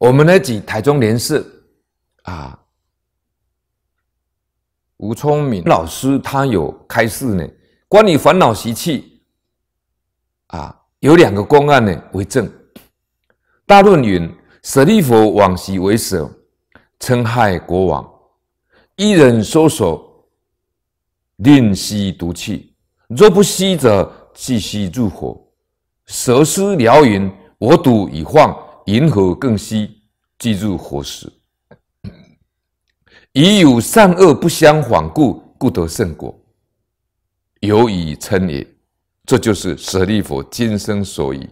我们呢，举台中联社啊，吴聪明老师他有开示呢，关于烦恼习气啊，有两个公案呢为证。大论云：“舍利弗往昔为舍，称害国王，一人收手，令吸毒气。若不吸者，即吸入火；蛇尸燎云，我赌已放。”银河更稀，记入何时？以有善恶不相反故，故得胜果，有以称也。这就是舍利佛今生所以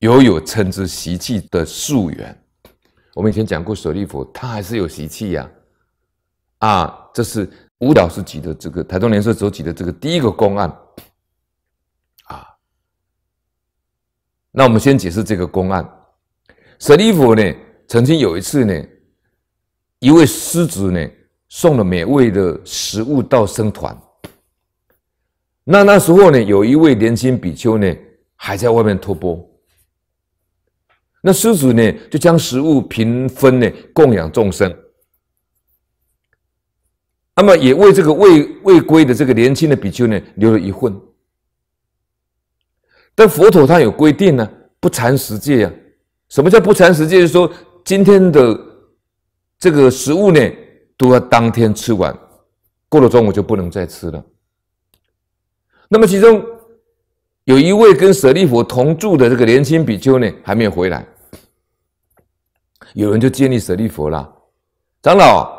有有称之习气的溯源。我们以前讲过，舍利佛他还是有习气呀。啊，这是吴老师举的这个台中联社所举的这个第一个公案。啊，那我们先解释这个公案。舍利弗呢，曾经有一次呢，一位狮子呢送了美味的食物到僧团。那那时候呢，有一位年轻比丘呢还在外面托钵。那狮子呢就将食物平分呢供养众生，那么也为这个未未归的这个年轻的比丘呢留了一份。但佛陀他有规定呢，不缠十戒呀。什么叫不长时就是说今天的这个食物呢，都要当天吃完，过了中午就不能再吃了。那么其中有一位跟舍利弗同住的这个年轻比丘呢，还没有回来。有人就建议舍利佛啦：“长老，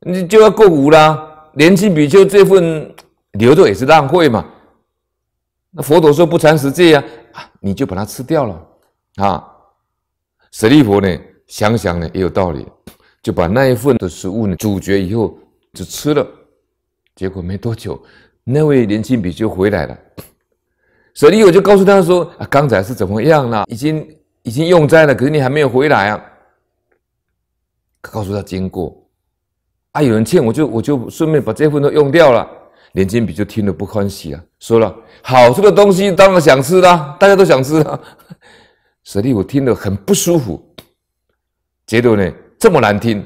你就要过午啦。年轻比丘这份留着也是浪费嘛。”那佛陀说：“不长时戒呀，你就把它吃掉了啊。”舍利佛呢，想想呢也有道理，就把那一份的食物呢煮绝以后就吃了，结果没多久，那位年轻比就回来了，舍利佛就告诉他说：“啊，刚才是怎么样了？已经已经用斋了，可是你还没有回来啊。”告诉他经过，啊，有人欠我就我就顺便把这份都用掉了。年轻比就听了不欢喜啊，说了：“好吃的东西当然想吃啦，大家都想吃啊。”舍利夫听了很不舒服，觉得呢这么难听，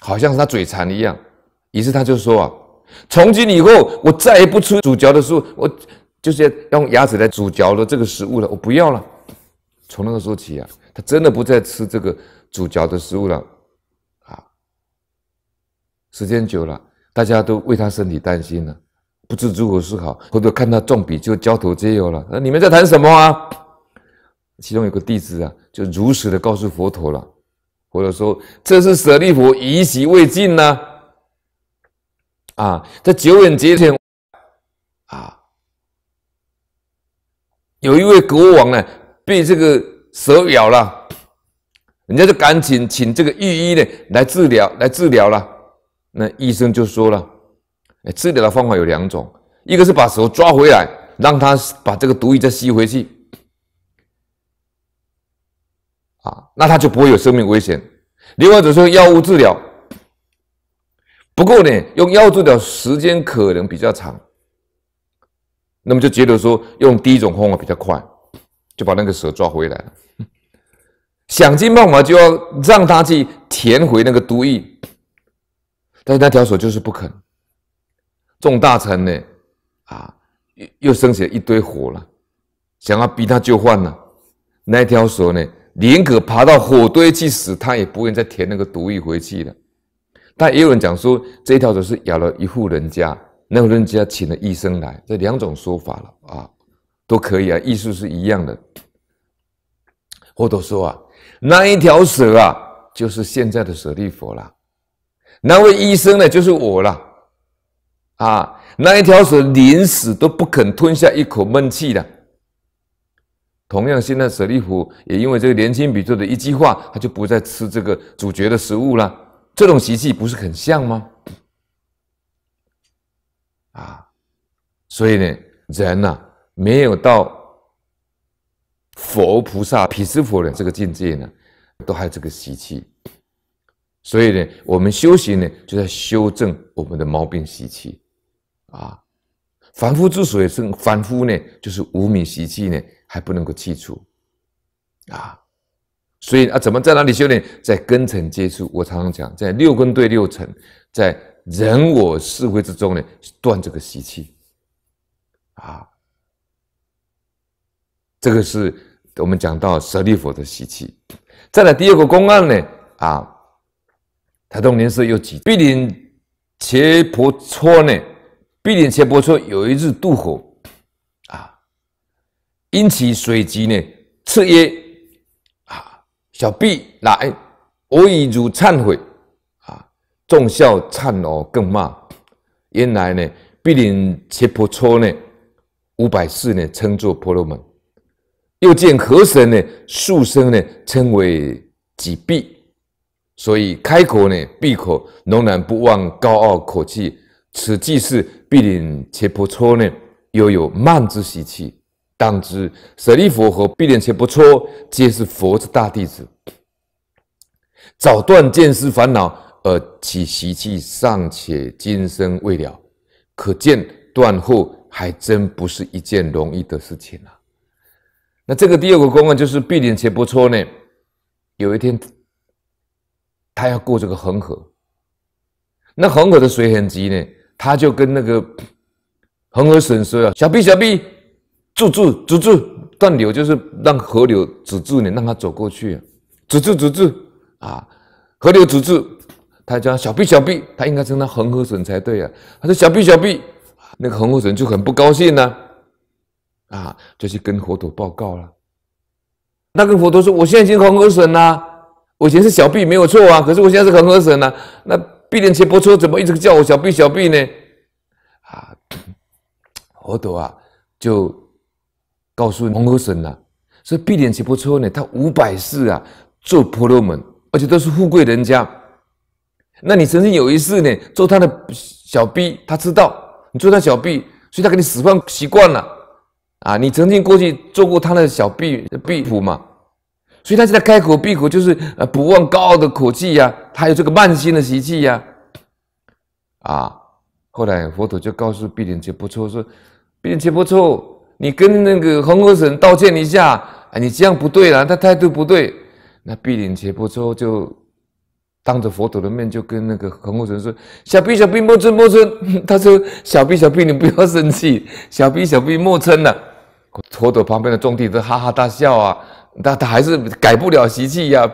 好像是他嘴馋一样。于是他就说啊，从今以后我再也不吃煮嚼的食物，我就是用牙齿来煮嚼的这个食物了，我不要了。从那个时候起啊，他真的不再吃这个煮嚼的食物了。啊，时间久了，大家都为他身体担心了，不知如何是好，回头看他重笔就交头接耳了。那你们在谈什么啊？其中有个弟子啊，就如实的告诉佛陀了。佛陀说：“这是舍利弗遗习未尽呢，啊，在久远劫前啊，有一位国王呢，被这个蛇咬了，人家就赶紧请这个御医呢来治疗，来治疗了。那医生就说了，治疗的方法有两种，一个是把蛇抓回来，让他把这个毒液再吸回去。”那他就不会有生命危险。另外一种用药物治疗，不过呢，用药物治疗时间可能比较长。那么就觉得说用第一种方法比较快，就把那个蛇抓回来了。想尽办法就要让他去填回那个毒液，但是那条蛇就是不肯。众大臣呢，啊，又又升起一堆火了，想要逼他就范了。那条蛇呢？宁可爬到火堆去死，他也不愿再填那个毒液回去了。但也有人讲说，这一条蛇是咬了一户人家，那户人家请了医生来。这两种说法了啊，都可以啊，意思是一样的。佛陀说啊，那一条蛇啊，就是现在的舍利佛了，那位医生呢，就是我了。啊，那一条蛇临死都不肯吞下一口闷气的。同样，现在舍利弗也因为这个年轻比丘的一句话，他就不再吃这个主角的食物了。这种习气不是很像吗？啊，所以呢，人呐，没有到佛菩萨、毗湿佛的这个境界呢，都还有这个习气。所以呢，我们修行呢就在修正我们的毛病习气啊。凡夫之所以是凡夫呢，就是无名习气呢。还不能够去除，啊，所以啊，怎么在哪里修炼？在根尘接触，我常常讲，在六根对六尘，在人我四会之中呢，断这个习气，啊，这个是我们讲到舍利弗的习气。再来第二个公案呢，啊，台东林寺有几，比林切婆磋呢？比林切婆磋有一日渡火，因此，随即呢，次曰：“啊，小 B 来，我已如忏悔啊！”众笑忏哦，更骂。原来呢，必林切婆磋呢，五百四呢，称作婆罗门；又见河神呢，数声呢，称为己毕。所以开口呢，闭口仍然不忘高傲口气。此即是必林切婆磋呢，又有慢之习气。当知舍利弗和毗连切不错，皆是佛之大弟子，早断见思烦恼，而其习气尚且今生未了，可见断惑还真不是一件容易的事情啊。那这个第二个公案就是毕连切不错呢，有一天他要过这个恒河，那恒河的水很急呢，他就跟那个恒河神说：“啊，小毕，小毕。”止住，止住，断流就是让河流止住，你让它走过去，止住，止住啊！河流止住，他叫小臂，小臂，他应该称他恒河损才对啊！他说小臂，小臂，那个恒河损就很不高兴呢，啊，就去跟佛陀报告了。那跟佛陀说：“我现在已经恒河损了，我以前是小臂没有错啊，可是我现在是恒河损了，那毕连切波车怎么一直叫我小臂小臂呢？”啊，佛陀啊，就。告诉摩呐、僧呢，说碧莲吉不错呢，他五百世啊做婆罗门，而且都是富贵人家。那你曾经有一次呢，做他的小臂，他知道你做他小臂，所以他给你使唤习惯了啊。你曾经过去做过他的小的婢仆嘛，所以他现在开口闭口就是呃，不忘高傲的口气呀，他有这个慢心的习气呀。啊，后来佛陀就告诉毕连切波错，说毕连切波错。你跟那个红和尚道歉一下，哎，你这样不对啦，他态度不对。那比林觉波后就当着佛陀的面就跟那个红和尚说：“小比小比莫嗔莫嗔。”他说：“小比小比你不要生气，小比小比莫嗔呐。”佛陀旁边的众弟子哈哈大笑啊，但他还是改不了习气呀。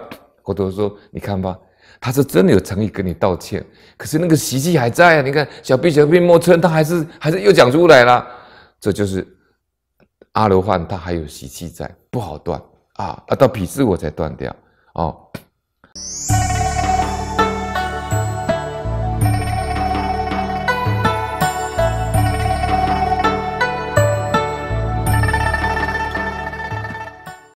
佛陀说：“你看吧，他是真的有诚意跟你道歉，可是那个习气还在啊。你看小比小比莫嗔，他还是还是又讲出来了，这就是。”阿罗汉他还有习气在，不好断啊！啊，到彼时我才断掉哦。